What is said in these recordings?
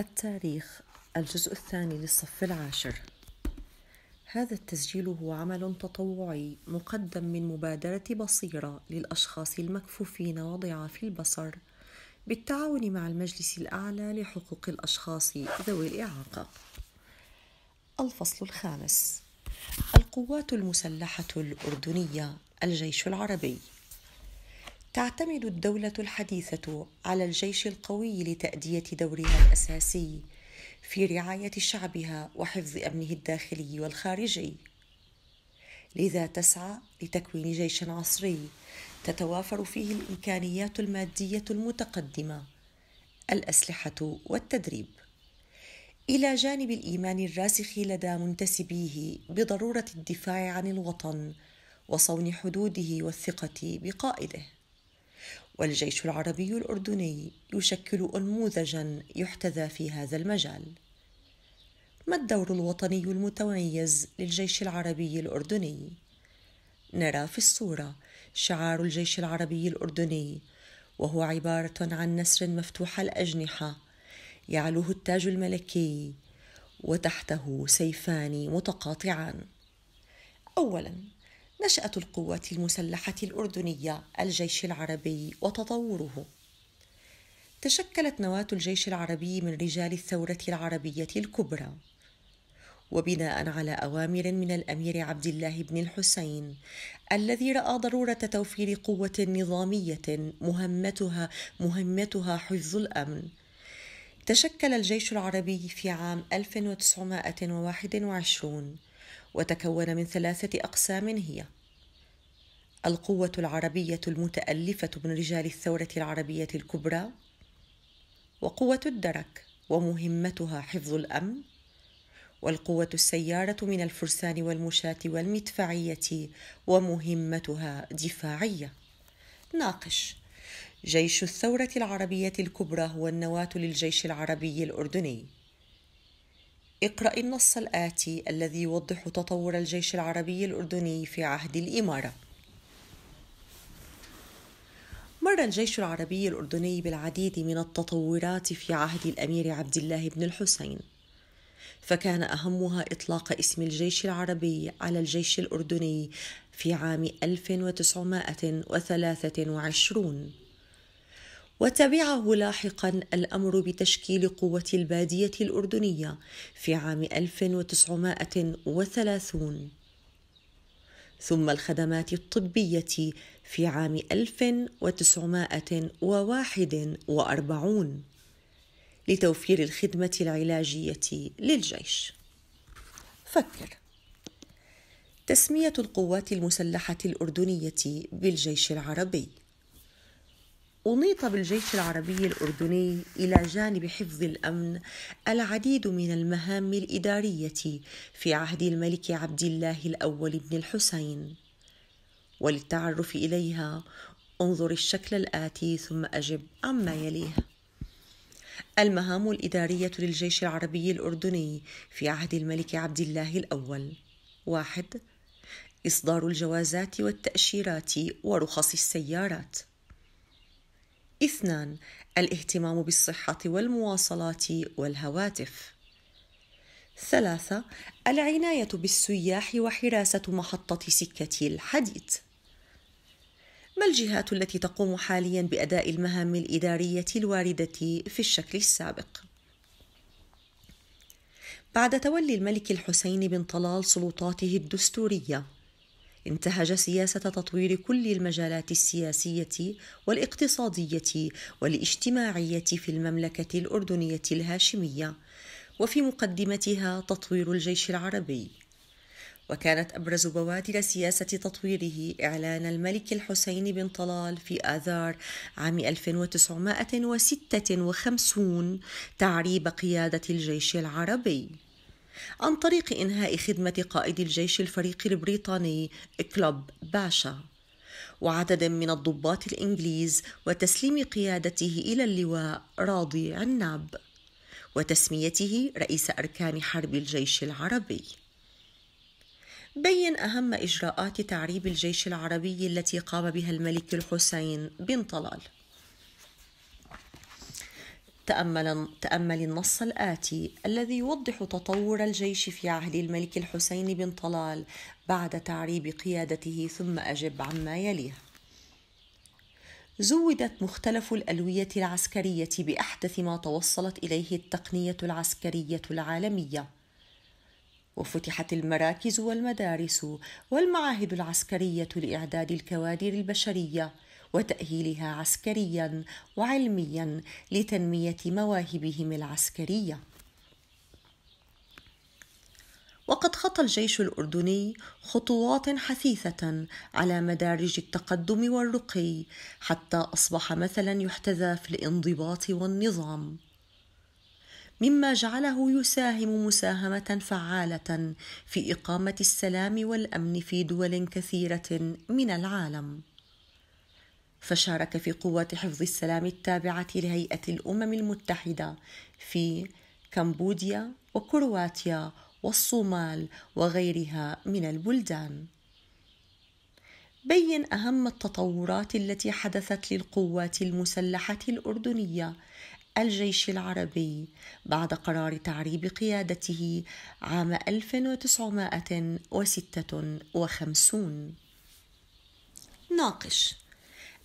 التاريخ الجزء الثاني للصف العاشر هذا التسجيل هو عمل تطوعي مقدم من مبادرة بصيرة للأشخاص المكفوفين وضعاف البصر بالتعاون مع المجلس الأعلى لحقوق الأشخاص ذوي الإعاقة. الفصل الخامس القوات المسلحة الأردنية الجيش العربي تعتمد الدولة الحديثة على الجيش القوي لتأدية دورها الأساسي في رعاية شعبها وحفظ أمنه الداخلي والخارجي. لذا تسعى لتكوين جيش عصري تتوافر فيه الإمكانيات المادية المتقدمة، الأسلحة والتدريب. إلى جانب الإيمان الراسخ لدى منتسبيه بضرورة الدفاع عن الوطن وصون حدوده والثقة بقائده. والجيش العربي الأردني يشكل أنموذجا يحتذى في هذا المجال. ما الدور الوطني المتميز للجيش العربي الأردني؟ نرى في الصورة شعار الجيش العربي الأردني وهو عبارة عن نسر مفتوح الأجنحة يعلوه التاج الملكي وتحته سيفان متقاطعان. أولاً نشأة القوات المسلحة الأردنية الجيش العربي وتطوره تشكلت نواة الجيش العربي من رجال الثورة العربية الكبرى وبناء على أوامر من الأمير عبد الله بن الحسين الذي رأى ضرورة توفير قوة نظامية مهمتها مهمتها حفظ الأمن تشكل الجيش العربي في عام 1921 وتكون من ثلاثة أقسام هي القوة العربية المتألفة من رجال الثورة العربية الكبرى وقوة الدرك ومهمتها حفظ الأمن والقوة السيارة من الفرسان والمشاة والمدفعية ومهمتها دفاعية ناقش جيش الثورة العربية الكبرى هو النواة للجيش العربي الأردني اقرأ النص الآتي الذي يوضح تطور الجيش العربي الأردني في عهد الإمارة. مر الجيش العربي الأردني بالعديد من التطورات في عهد الأمير عبد الله بن الحسين، فكان أهمها إطلاق اسم الجيش العربي على الجيش الأردني في عام 1923. وتبعه لاحقا الأمر بتشكيل قوة البادية الأردنية في عام 1930 ثم الخدمات الطبية في عام 1941 لتوفير الخدمة العلاجية للجيش. فكر تسمية القوات المسلحة الأردنية بالجيش العربي أنيط بالجيش العربي الأردني إلى جانب حفظ الأمن العديد من المهام الإدارية في عهد الملك عبد الله الأول بن الحسين وللتعرف إليها انظر الشكل الآتي ثم أجب عما يليه المهام الإدارية للجيش العربي الأردني في عهد الملك عبد الله الأول واحد إصدار الجوازات والتأشيرات ورخص السيارات اثنان الاهتمام بالصحة والمواصلات والهواتف ثلاثة العناية بالسياح وحراسة محطة سكة الحديد ما الجهات التي تقوم حاليا بأداء المهام الإدارية الواردة في الشكل السابق؟ بعد تولي الملك الحسين بن طلال سلطاته الدستوريه انتهج سياسة تطوير كل المجالات السياسية والاقتصادية والاجتماعية في المملكة الأردنية الهاشمية وفي مقدمتها تطوير الجيش العربي وكانت أبرز بوادر سياسة تطويره إعلان الملك الحسين بن طلال في آذار عام 1956 تعريب قيادة الجيش العربي عن طريق إنهاء خدمة قائد الجيش الفريق البريطاني كلوب باشا وعدد من الضباط الإنجليز وتسليم قيادته إلى اللواء راضي عناب وتسميته رئيس أركان حرب الجيش العربي بين أهم إجراءات تعريب الجيش العربي التي قام بها الملك الحسين بن طلال تأمل, تأمل النص الآتي الذي يوضح تطور الجيش في عهد الملك الحسين بن طلال بعد تعريب قيادته ثم أجب عما يليه زودت مختلف الألوية العسكرية بأحدث ما توصلت إليه التقنية العسكرية العالمية وفتحت المراكز والمدارس والمعاهد العسكرية لإعداد الكوادر البشرية وتأهيلها عسكريا وعلميا لتنمية مواهبهم العسكرية. وقد خطى الجيش الأردني خطوات حثيثة على مدارج التقدم والرقي حتى أصبح مثلا يحتذى في الانضباط والنظام. مما جعله يساهم مساهمة فعالة في إقامة السلام والأمن في دول كثيرة من العالم. فشارك في قوات حفظ السلام التابعة لهيئة الأمم المتحدة في كمبوديا وكرواتيا والصومال وغيرها من البلدان بين اهم التطورات التي حدثت للقوات المسلحه الاردنيه الجيش العربي بعد قرار تعريب قيادته عام 1956 ناقش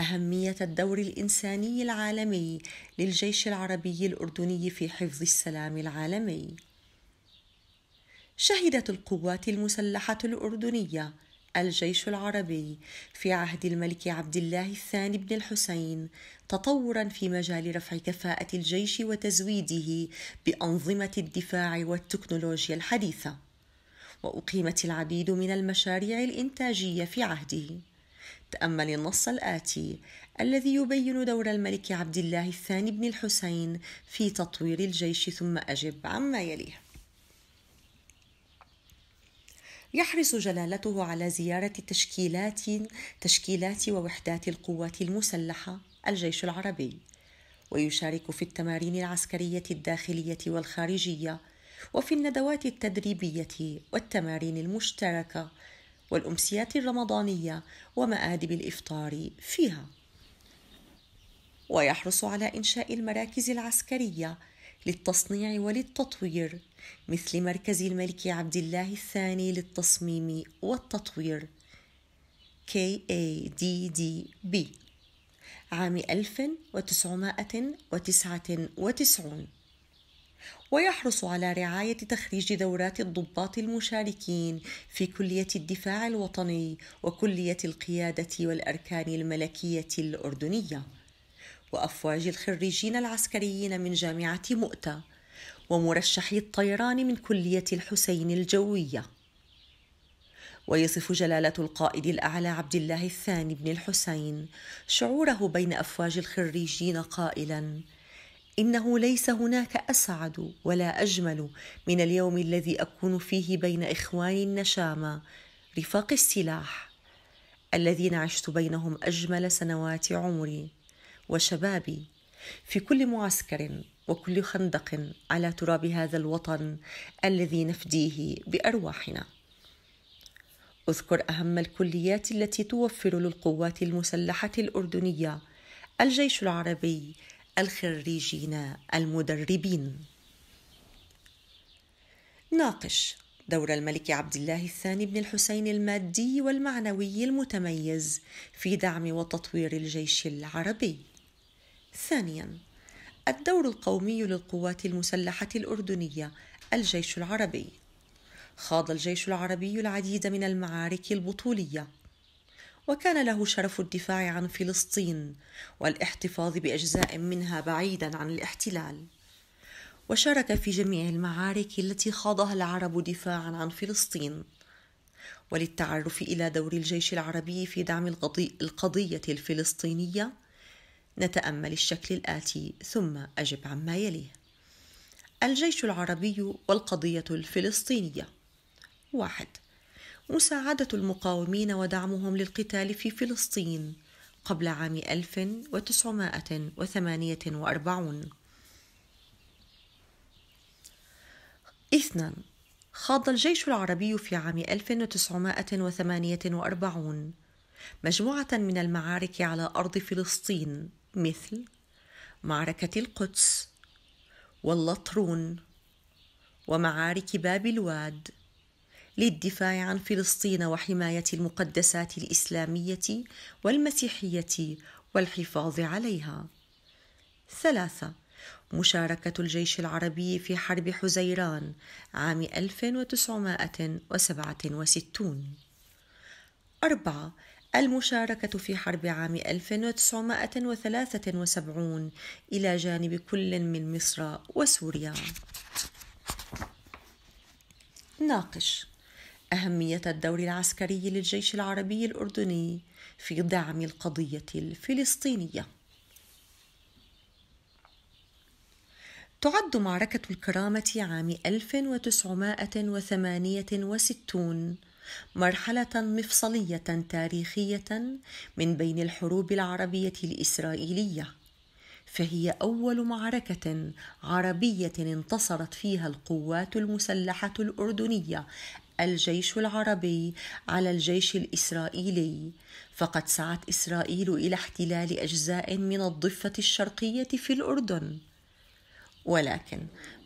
أهمية الدور الإنساني العالمي للجيش العربي الأردني في حفظ السلام العالمي. شهدت القوات المسلحة الأردنية الجيش العربي في عهد الملك عبد الله الثاني بن الحسين تطورا في مجال رفع كفاءة الجيش وتزويده بأنظمة الدفاع والتكنولوجيا الحديثة، وأقيمت العديد من المشاريع الإنتاجية في عهده. تأمل النص الآتي الذي يبين دور الملك عبد الله الثاني بن الحسين في تطوير الجيش ثم أجب عما يليه يحرص جلالته على زيارة تشكيلات تشكيلات ووحدات القوات المسلحة الجيش العربي ويشارك في التمارين العسكرية الداخلية والخارجية وفي الندوات التدريبية والتمارين المشتركة والأمسيات الرمضانية ومآدب الإفطار فيها ويحرص على إنشاء المراكز العسكرية للتصنيع وللتطوير مثل مركز الملك عبد الله الثاني للتصميم والتطوير KADDB عام 1999 ويحرص على رعاية تخريج دورات الضباط المشاركين في كلية الدفاع الوطني وكلية القيادة والأركان الملكية الأردنية وأفواج الخريجين العسكريين من جامعة مؤتة ومرشحي الطيران من كلية الحسين الجوية ويصف جلالة القائد الأعلى عبد الله الثاني بن الحسين شعوره بين أفواج الخريجين قائلاً: انه ليس هناك اسعد ولا اجمل من اليوم الذي اكون فيه بين اخواني النشامه رفاق السلاح الذين عشت بينهم اجمل سنوات عمري وشبابي في كل معسكر وكل خندق على تراب هذا الوطن الذي نفديه بارواحنا اذكر اهم الكليات التي توفر للقوات المسلحه الاردنيه الجيش العربي الخريجين المدربين ناقش دور الملك عبد الله الثاني بن الحسين المادي والمعنوي المتميز في دعم وتطوير الجيش العربي ثانيا الدور القومي للقوات المسلحه الاردنيه الجيش العربي خاض الجيش العربي العديد من المعارك البطوليه وكان له شرف الدفاع عن فلسطين والاحتفاظ باجزاء منها بعيدا عن الاحتلال وشارك في جميع المعارك التي خاضها العرب دفاعا عن فلسطين وللتعرف الى دور الجيش العربي في دعم القضيه الفلسطينيه نتامل الشكل الاتي ثم اجب عما يليه الجيش العربي والقضيه الفلسطينيه واحد مساعدة المقاومين ودعمهم للقتال في فلسطين قبل عام 1948 اثنان خاض الجيش العربي في عام 1948 مجموعة من المعارك على أرض فلسطين مثل معركة القدس واللطرون ومعارك باب الواد للدفاع عن فلسطين وحماية المقدسات الإسلامية والمسيحية والحفاظ عليها. ثلاثة مشاركة الجيش العربي في حرب حزيران عام 1967 أربعة المشاركة في حرب عام 1973 إلى جانب كل من مصر وسوريا ناقش أهمية الدور العسكري للجيش العربي الأردني في دعم القضية الفلسطينية. تعد معركة الكرامة عام 1968 مرحلة مفصلية تاريخية من بين الحروب العربية الإسرائيلية، فهي أول معركة عربية انتصرت فيها القوات المسلحة الأردنية الجيش العربي على الجيش الاسرائيلي فقد سعت اسرائيل الى احتلال اجزاء من الضفه الشرقيه في الاردن ولكن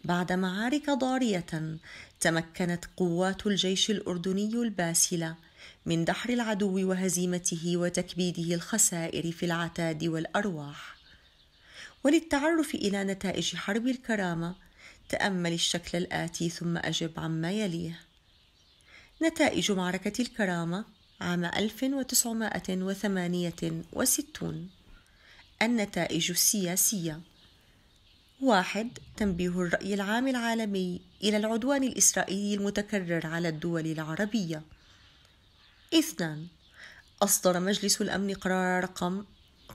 بعد معارك ضاريه تمكنت قوات الجيش الاردني الباسله من دحر العدو وهزيمته وتكبيده الخسائر في العتاد والارواح وللتعرف الى نتائج حرب الكرامه تامل الشكل الاتي ثم اجب عما يليه نتائج معركة الكرامة عام 1968 النتائج السياسية واحد تنبيه الرأي العام العالمي إلى العدوان الإسرائيلي المتكرر على الدول العربية اثنان أصدر مجلس الأمن قرار رقم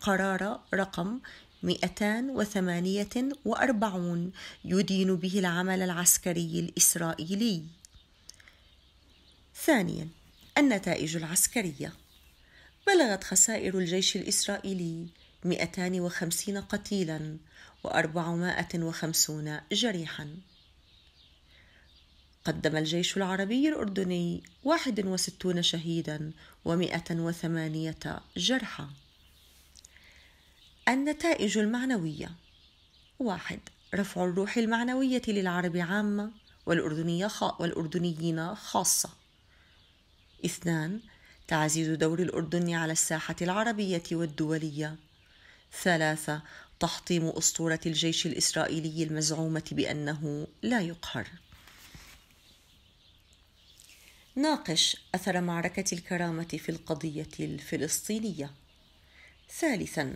قرار رقم 248 يدين به العمل العسكري الإسرائيلي ثانيا النتائج العسكرية بلغت خسائر الجيش الإسرائيلي 250 قتيلا و450 جريحا قدم الجيش العربي الأردني 61 شهيدا و108 جرحى النتائج المعنوية واحد رفع الروح المعنوية للعرب عامة والأردنية والأردنيين خاصة اثنان تعزيز دور الأردن على الساحة العربية والدولية ثلاثة تحطيم أسطورة الجيش الإسرائيلي المزعومة بأنه لا يقهر ناقش أثر معركة الكرامة في القضية الفلسطينية ثالثا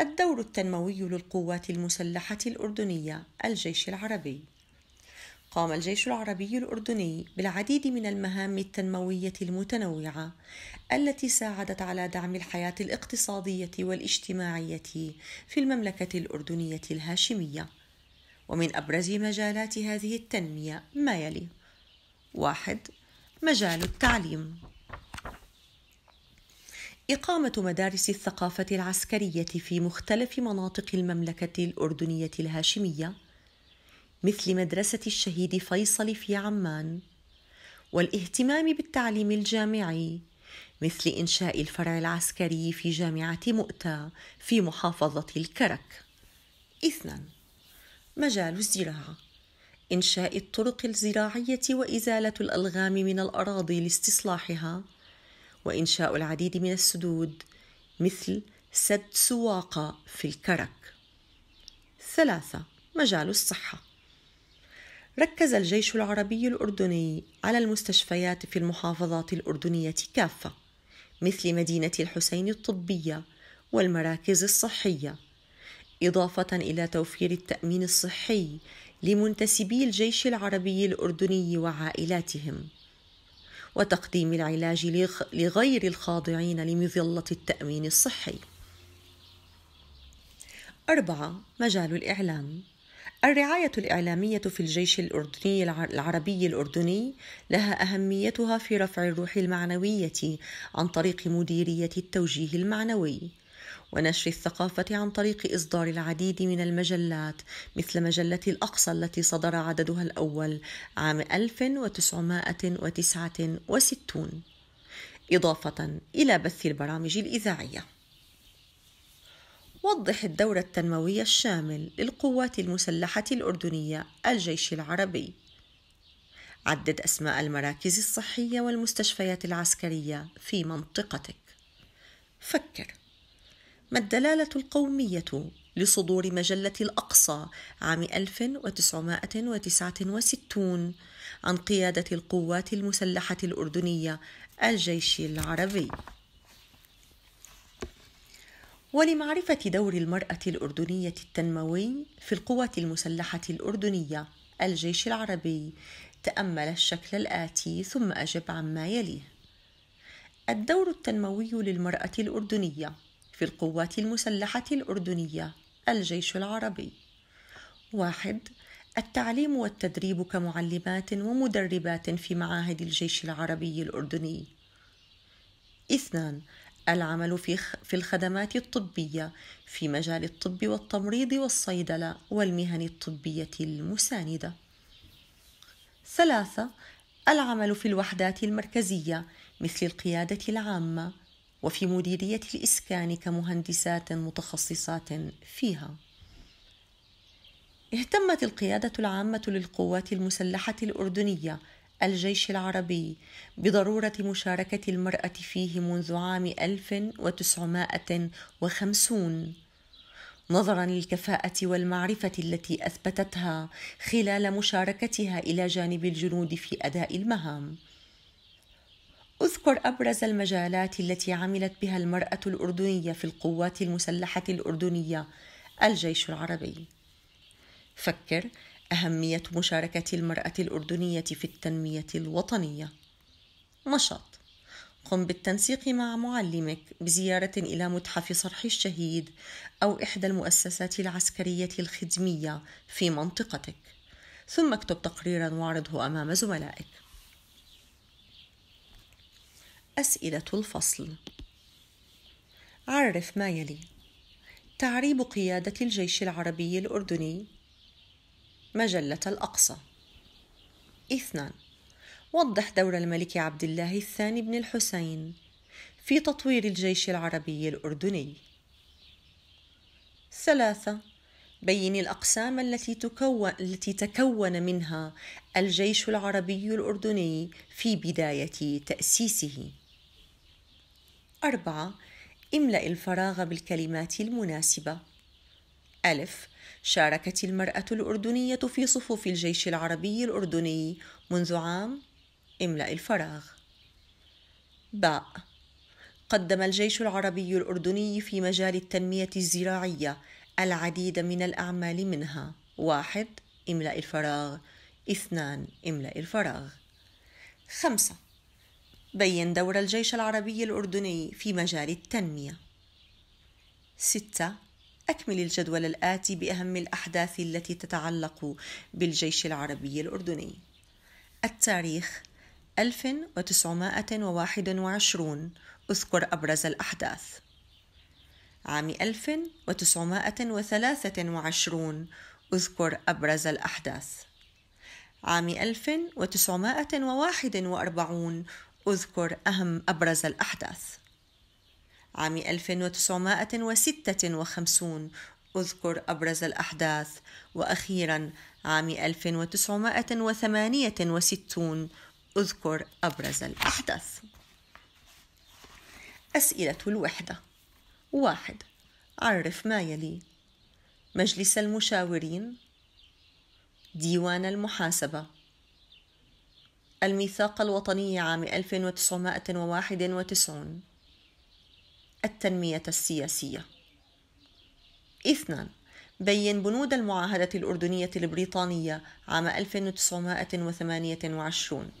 الدور التنموي للقوات المسلحة الأردنية الجيش العربي قام الجيش العربي الأردني بالعديد من المهام التنموية المتنوعة التي ساعدت على دعم الحياة الاقتصادية والاجتماعية في المملكة الأردنية الهاشمية ومن أبرز مجالات هذه التنمية ما يلي واحد مجال التعليم إقامة مدارس الثقافة العسكرية في مختلف مناطق المملكة الأردنية الهاشمية مثل مدرسة الشهيد فيصل في عمان والاهتمام بالتعليم الجامعي مثل إنشاء الفرع العسكري في جامعة مؤتة في محافظة الكرك. اثنان مجال الزراعة إنشاء الطرق الزراعية وإزالة الألغام من الأراضي لاستصلاحها وإنشاء العديد من السدود مثل سد سواقة في الكرك. ثلاثة مجال الصحة ركز الجيش العربي الأردني على المستشفيات في المحافظات الأردنية كافة مثل مدينة الحسين الطبية والمراكز الصحية إضافة إلى توفير التأمين الصحي لمنتسبي الجيش العربي الأردني وعائلاتهم وتقديم العلاج لغير الخاضعين لمظلة التأمين الصحي. أربعة مجال الإعلام الرعاية الإعلامية في الجيش الأردني العربي الأردني لها أهميتها في رفع الروح المعنوية عن طريق مديرية التوجيه المعنوي ونشر الثقافة عن طريق إصدار العديد من المجلات مثل مجلة الأقصى التي صدر عددها الأول عام 1969 إضافة إلى بث البرامج الإذاعية وضح الدورة التنموية الشامل للقوات المسلحة الأردنية الجيش العربي عدد أسماء المراكز الصحية والمستشفيات العسكرية في منطقتك فكر ما الدلالة القومية لصدور مجلة الأقصى عام 1969 عن قيادة القوات المسلحة الأردنية الجيش العربي ولمعرفة دور المرأة الأردنية التنموي في القوة المسلحة الأردنية الجيش العربي تأمل الشكل الآتي ثم أجب عما يليه الدور التنموي للمرأة الأردنية في القوات المسلحة الأردنية الجيش العربي واحد التعليم والتدريب كمعلمات ومدربات في معاهد الجيش العربي الأردني اثنان العمل في في الخدمات الطبية في مجال الطب والتمريض والصيدلة والمهن الطبية المساندة. ثلاثة العمل في الوحدات المركزية مثل القيادة العامة وفي مديرية الإسكان كمهندسات متخصصات فيها. اهتمت القيادة العامة للقوات المسلحة الأردنية الجيش العربي بضرورة مشاركة المرأة فيه منذ عام 1950 نظرا للكفاءة والمعرفة التي أثبتتها خلال مشاركتها إلى جانب الجنود في أداء المهام. أذكر أبرز المجالات التي عملت بها المرأة الأردنية في القوات المسلحة الأردنية الجيش العربي. فكر أهمية مشاركة المرأة الأردنية في التنمية الوطنية نشاط قم بالتنسيق مع معلمك بزيارة إلى متحف صرح الشهيد أو إحدى المؤسسات العسكرية الخدمية في منطقتك ثم اكتب تقريرا واعرضه أمام زملائك أسئلة الفصل عرف ما يلي تعريب قيادة الجيش العربي الأردني مجلة الأقصى اثنان وضح دور الملك عبد الله الثاني بن الحسين في تطوير الجيش العربي الأردني ثلاثة بين الأقسام التي تكون التي تكون منها الجيش العربي الأردني في بداية تأسيسه. أربعة املأ الفراغ بالكلمات المناسبة. ألف شاركت المرأة الأردنية في صفوف الجيش العربي الأردني منذ عام املأ الفراغ باء قدم الجيش العربي الأردني في مجال التنمية الزراعية العديد من الأعمال منها واحد املأ الفراغ اثنان املأ الفراغ خمسة بين دور الجيش العربي الأردني في مجال التنمية ستة أكمل الجدول الآتي بأهم الأحداث التي تتعلق بالجيش العربي الأردني التاريخ 1921 أذكر أبرز الأحداث عام 1923 أذكر أبرز الأحداث عام 1941 أذكر أهم أبرز الأحداث عام 1956 أذكر أبرز الأحداث وأخيرا عام 1968 أذكر أبرز الأحداث أسئلة الوحدة واحد عرف ما يلي مجلس المشاورين ديوان المحاسبة الميثاق الوطني عام 1991 التنمية السياسية. اثنان بين بنود المعاهدة الأردنية البريطانية عام 1928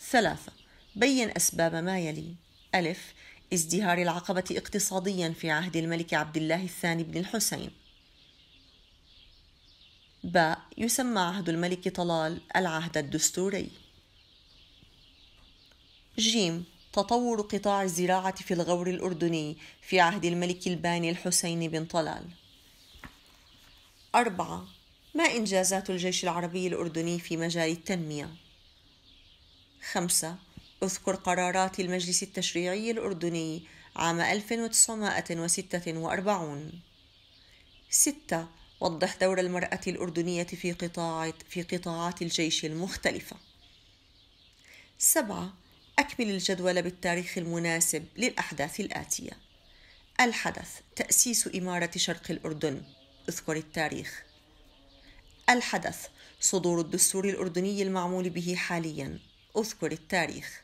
ثلاثة بين أسباب ما يلي ألف ازدهار العقبة اقتصاديا في عهد الملك عبد الله الثاني بن الحسين باء يسمى عهد الملك طلال العهد الدستوري جيم تطور قطاع الزراعة في الغور الأردني في عهد الملك الباني الحسين بن طلال أربعة ما إنجازات الجيش العربي الأردني في مجال التنمية؟ خمسة اذكر قرارات المجلس التشريعي الأردني عام 1946 ستة وضح دور المرأة الأردنية في قطاع في قطاعات الجيش المختلفة سبعة أكمل الجدول بالتاريخ المناسب للأحداث الآتية الحدث تأسيس إمارة شرق الأردن اذكر التاريخ الحدث صدور الدستور الأردني المعمول به حاليا اذكر التاريخ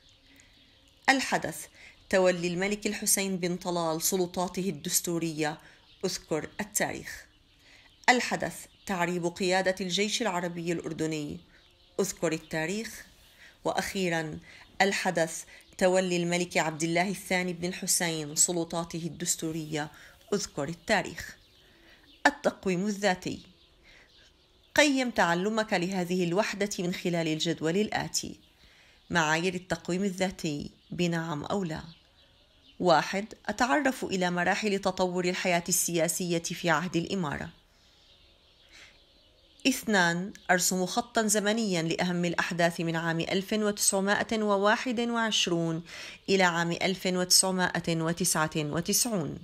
الحدث تولي الملك الحسين بن طلال سلطاته الدستورية اذكر التاريخ الحدث تعريب قيادة الجيش العربي الأردني اذكر التاريخ وأخيرا الحدث تولي الملك عبد الله الثاني بن الحسين سلطاته الدستورية اذكر التاريخ التقويم الذاتي قيم تعلمك لهذه الوحدة من خلال الجدول الآتي معايير التقويم الذاتي بنعم أو لا واحد أتعرف إلى مراحل تطور الحياة السياسية في عهد الإمارة اثنان أرسم خطا زمنيا لأهم الأحداث من عام 1921 إلى عام 1999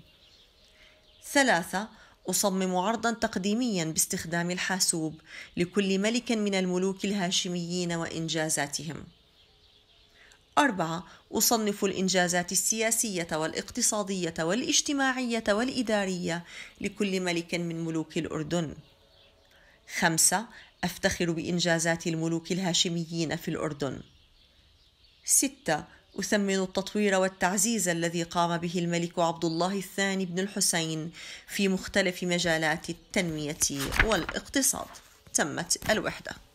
ثلاثة أصمم عرضا تقديميا باستخدام الحاسوب لكل ملك من الملوك الهاشميين وإنجازاتهم أربعة أصنف الإنجازات السياسية والاقتصادية والاجتماعية والإدارية لكل ملك من ملوك الأردن خمسة أفتخر بإنجازات الملوك الهاشميين في الأردن ستة أثمن التطوير والتعزيز الذي قام به الملك عبد الله الثاني بن الحسين في مختلف مجالات التنمية والاقتصاد تمت الوحده